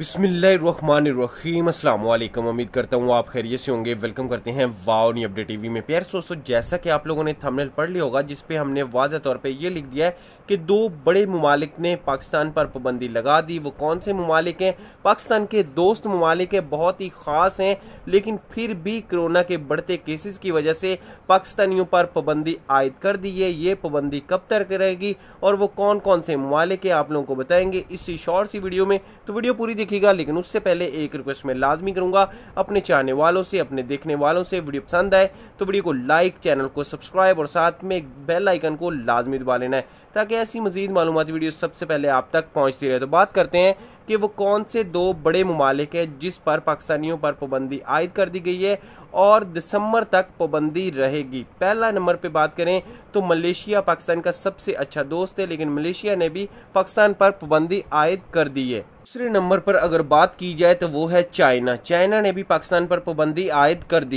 अस्सलाम वालेकुम उम्मीद करता हूँ आप खैरियत से होंगे वेलकम करते हैं वाओनी अपडेट टीवी में प्यार दोस्तों जैसा कि आप लोगों ने थंबनेल पढ़ लिया होगा जिस पे हमने वाजह तौर पे ये लिख दिया है कि दो बड़े ममालिक ने पाकिस्तान पर पाबंदी लगा दी वो कौन से ममालिक हैं पाकिस्तान के दोस्त ममालिक बहुत ही ख़ास हैं लेकिन फिर भी कोरोना के बढ़ते केसेस की वजह से पाकिस्तानियों पर पाबंदी आयद कर दी है ये पाबंदी कब तक रहेगी और वो कौन कौन से ममालिक हैं आप लोगों को बताएंगे इसी शॉर्ट सी वीडियो में तो वीडियो पूरी देखिएगा लेकिन उससे पहले एक रिक्वेस्ट मैं लाजमी करूंगा अपने चाहने वालों से अपने देखने वालों से वीडियो पसंद आए तो वीडियो को लाइक चैनल को सब्सक्राइब और साथ में बेल आइकन को लाजमी दबा लेना है ताकि ऐसी मजीद मालूम वीडियो सबसे पहले आप तक पहुँचती रहे तो बात करते हैं कि वो कौन से दो बड़े ममालिक है जिस पर पाकिस्तानियों पर पाबंदी आयद कर दी गई है और दिसंबर तक पाबंदी रहेगी पहला नंबर पर बात करें तो मलेशिया पाकिस्तान का सबसे अच्छा दोस्त है लेकिन मलेशिया ने भी पाकिस्तान पर पाबंदी आयद कर दी है दूसरे नंबर पर अगर बात की जाए तो वो है चाइना चाइना ने भी पाकिस्तान पर पाबंदी आयद कर दी है